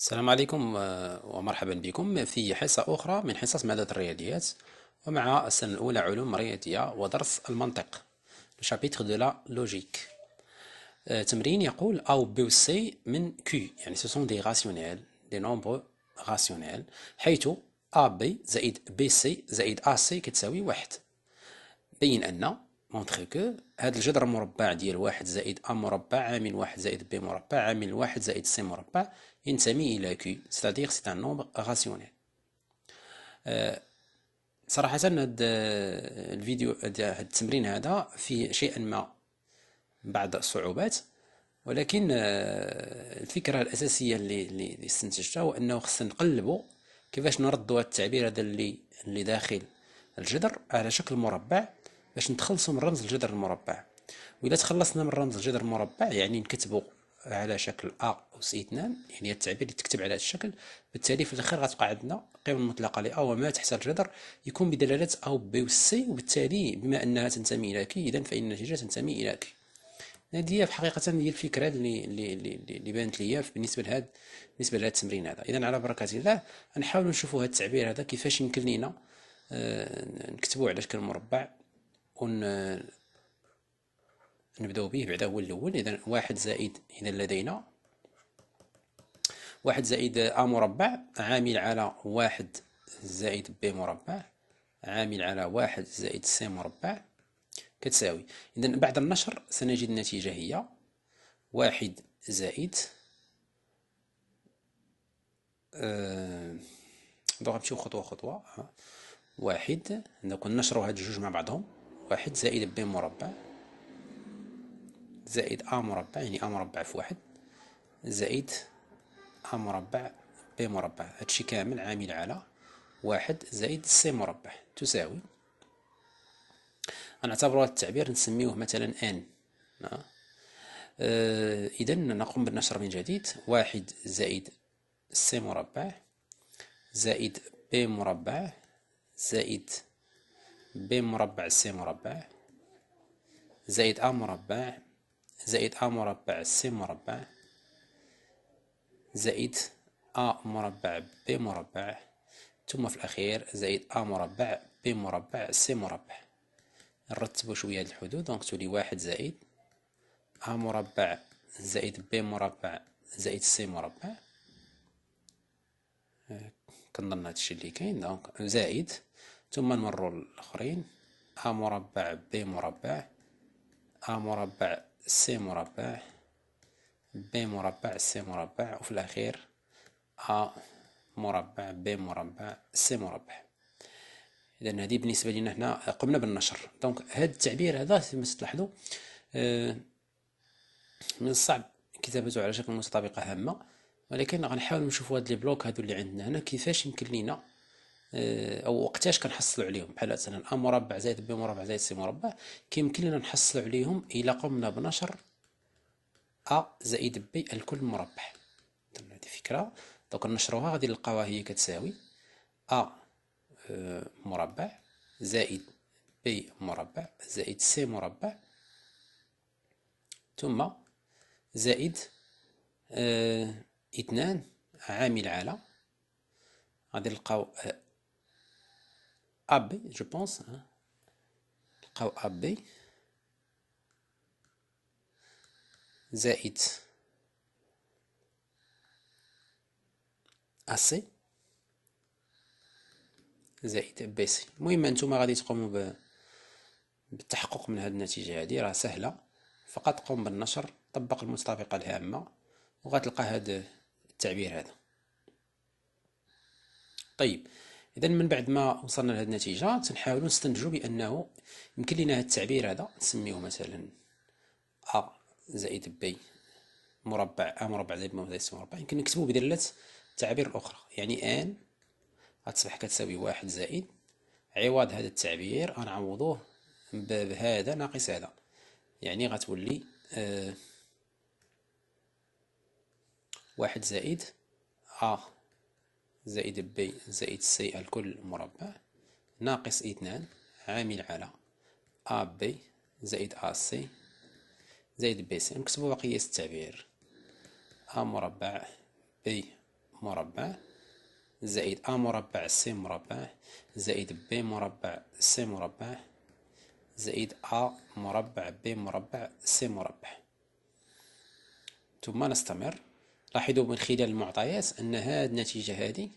السلام عليكم آه، ومرحبا بكم في حصة أخرى من حصص مادة الرياضيات ومع السنة الأولى علوم رياضية ودرس المنطق شابيتر دو لا لوجيك تمرين يقول أو بي سي من كي يعني سو دي راسيونيل دي نومبرو راسيونيل حيث أ بي زائد بي سي زائد أ سي كتساوي واحد بين أن مونتخي كو هاد الجذر المربع ديال واحد زائد ا مربع عامل واحد زائد بي مربع عامل واحد زائد سي مربع ينتمي الى كي ستادير سيت ان نومبر راسيونيل صراحة هاد آه، الفيديو هاد التمرين هذا فيه شيئا ما بعض الصعوبات ولكن آه، الفكرة الأساسية اللي اللي استنتجتها هو أنه خصنا نقلبو كيفاش نردو هاد التعبير هذا اللي اللي داخل الجذر على شكل مربع باش نتخلصوا من رمز الجذر المربع وإذا تخلصنا من رمز الجذر المربع يعني نكتبوا على شكل أ أوس اثنان يعني التعبير اللي تكتب على هذا الشكل بالتالي في الأخير غتبقى عندنا القيمة المطلقة ل أ وما تحت الجذر يكون بدلالة أ و بي و سي وبالتالي بما أنها تنتمي إلى كي إذا فإن النتيجة تنتمي إلى كي هذه هي حقيقة هي الفكرة اللي اللي اللي بانت ليا بالنسبة لهذا بالنسبة لهذا التمرين هذا إذا على بركة الله غنحاولوا نشوفوا هذا التعبير هذا كيفاش يمكن لينا آه، نكتبوه على شكل مربع ون آه، نبداو به بعدا هو الاول اذا واحد زائد اذا لدينا واحد زائد ا آه، مربع عامل على واحد زائد ب مربع عامل على واحد زائد س مربع كتساوي اذا بعد النشر سنجد النتيجه هي واحد زائد أه دونك نمشيو خطوه خطوه واحد نكون نشروا هاد الجوج مع بعضهم واحد زائد ب مربع زائد أ مربع يعني أ مربع في واحد زائد أ مربع ب مربع هادشي كامل عامل على واحد زائد سي مربع تساوي غنعتبروا هذا التعبير نسميوه مثلا ان آه اذا نقوم بالنشر من جديد واحد زائد سي مربع زائد ب مربع زائد ب مربع س مربع زائد أ مربع زائد أ مربع س مربع زائد أ مربع ب مربع ثم في الأخير زائد أ مربع ب مربع س مربع نرتبو شوية الحدود دونك تولي واحد زائد أ مربع زائد ب مربع زائد س مربع آه، كنظن هادشي اللي كاين دونك زائد ثم نمر الآخرين أ مربع ب مربع أ مربع س مربع ب مربع س مربع وفي الأخير أ مربع ب مربع س مربع إذا هذه بالنسبة لنا هنا قمنا بالنشر دونك هذا التعبير هذا كما تلاحظوا آه، من الصعب كتابته على شكل متطابقة هامة ولكن غنحاول نشوفوا هاد لي بلوك هادو اللي عندنا هنا كيفاش يمكن لينا آه، او وقتاش كنحصلوا عليهم بحال مثلا ا مربع زائد ب مربع زائد سي مربع كيمكن لنا نحصلوا عليهم الا قمنا بنشر ا زائد ب الكل مربع هذه فكره دوك نشروها غادي نلقاوها هي كتساوي ا آه، مربع زائد ب مربع زائد سي مربع ثم زائد آه، اثنان عامل على غادي نلقاو AB je pense لقاو AB زائد AC زائد BC المهم انتم غادي تقوموا بالتحقق من هذه النتيجة هذه راه سهلة فقط قوم بالنشر طبق المستفقة الهامة وغتلقى هذا التعبير هذا طيب اذا من بعد ما وصلنا لهذه النتيجه تنحاولوا نستنتجوا بانه يمكن لنا هذا التعبير هذا نسميه مثلا ا زائد بي مربع ا مربع زائد بي زائد مربع يمكن نكتبوا بدلاله التعابير الاخرى يعني ان غتصبح كتساوي واحد زائد عوض هذا التعبير غنعوضوه بهذا ناقص هذا يعني غتولي آه واحد زائد ا زائد بي زائد سي الكل مربع ناقص اثنان عامل على أ بي زائد أ سي زائد بي سي نكتبو بقية التعبير أ مربع بي مربع زائد أ مربع سي مربع زائد بي مربع سي مربع زائد أ مربع بي مربع سي مربع ثم نستمر لاحظوا من خلال المعطيات أن هذه النتيجة هذه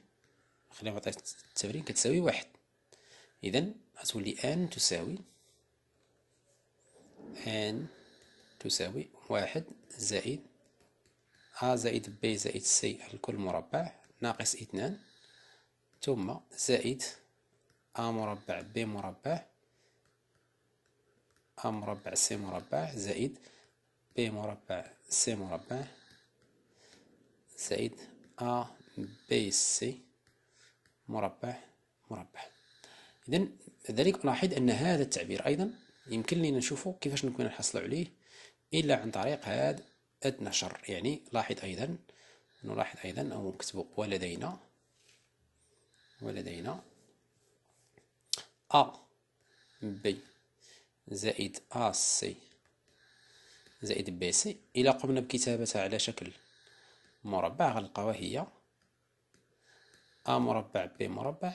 خلينا معطيات التمرين كتساوي واحد إذا غتولي أن تساوي أن تساوي واحد زائد أ زائد ب زائد سي الكل مربع ناقص اثنان ثم زائد أ مربع ب مربع أ مربع سي مربع زائد ب مربع سي مربع زائد أ بي سي مربع مربع إذا ذلك نلاحظ أن هذا التعبير أيضا يمكن لنا نشوفه كيفاش نكون نحصل عليه إلا عن طريق هذا النشر يعني لاحظ أيضا نلاحظ أيضا أو نكتبه ولدينا ولدينا أ بي زائد أ سي زائد بي سي إلا قمنا بكتابتها على شكل مربع غنلقاوها هي أ مربع ب مربع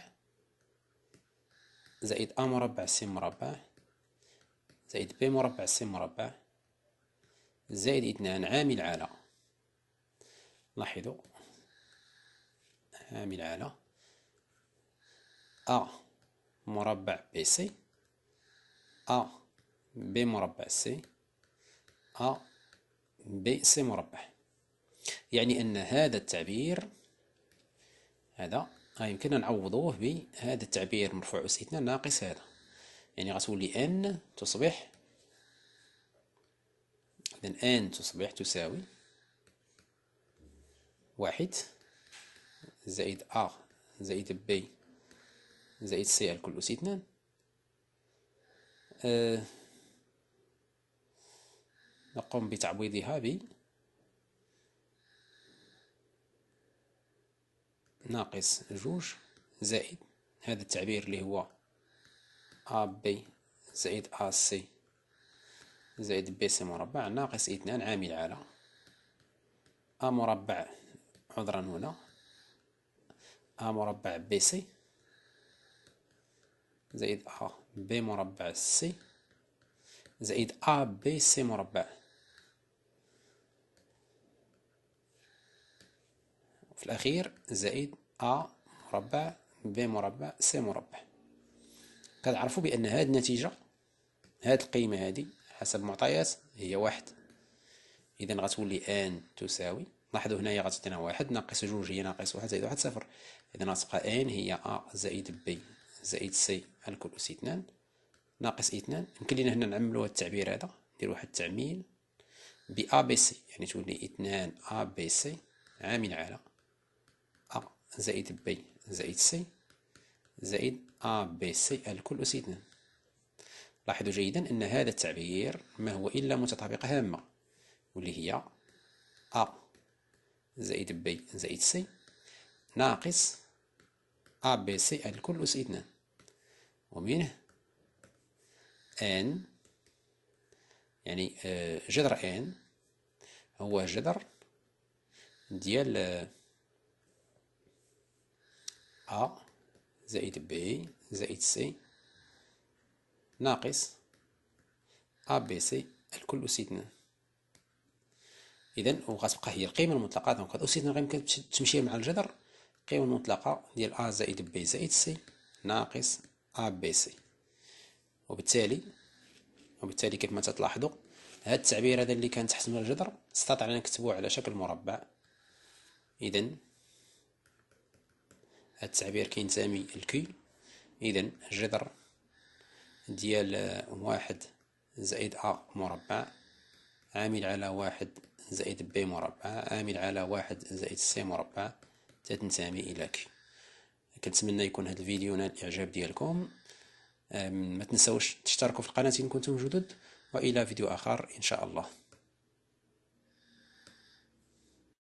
زائد أ مربع س مربع زائد ب مربع س مربع زائد اثنان عامل على لاحظوا عامل على أ مربع ب س أ ب مربع س أ ب س مربع يعني أن هذا التعبير هذا آه، يمكن نعوضوه بهذا التعبير مرفوع اثنان ناقص هذا يعني غتولي أن تصبح إذا أن تصبح تساوي واحد زائد أ زائد بي زائد سي على كل أس اثنان أه نقوم بتعويضها ب ناقص جوج زائد هذا التعبير اللي هو أ بي زائد أ سي زائد بي سي مربع ناقص اثنان عامل على أ مربع عذرا هنا أ مربع بي سي زائد أ بي مربع سي زائد أ بي سي مربع في الأخير زائد أ مربع ب مربع س مربع كتعرفوا بأن هاد النتيجة هاد القيمة هادي حسب المعطيات هي واحد إذا غتولي ان تساوي لاحظوا هنايا غتعطينا واحد ناقص جوج هي ناقص واحد زائد واحد صفر إذا غتبقى ان هي أ زائد بي زائد سي على كل أس اثنان ناقص اثنان يمكن لينا هنا نعملوا هاد التعبير هذا ندير واحد التعميل بأ أ بي سي يعني تولي اثنان أ بي سي عامل على زائد بي زائد سي زائد أ بي سي الكل أس 2 لاحظوا جيدا أن هذا التعبير ما هو إلا متطابقة هامة واللي هي أ زائد بي زائد سي ناقص أ بي سي الكل أس 2 ومنه ان يعني آه، جذر ان هو جذر ديال آه، أ زائد بي زائد سي ناقص أ بي سي الكل أسيد اثنان إذا وغتبقى هي القيمة المطلقة دونك هاد أسيد اثنان غيمكن تمشي مع الجذر القيمة المطلقة ديال أ زائد بي زائد سي ناقص أ بي سي وبالتالي وبالتالي كيف ما تلاحظوا هاد التعبير هذا اللي كان تحت من الجذر استطعنا نكتبوه على شكل مربع إذا هاد التعبير كينتمي لكي إذا الجذر ديال واحد زائد أ مربع عامل على واحد زائد ب مربع عامل على واحد زائد سي مربع تتنتمي إلى كي كنتمنى يكون هذا الفيديو نال الإعجاب ديالكم ما تنساوش تشتركوا في القناة إن كنتم جدد وإلى فيديو آخر إن شاء الله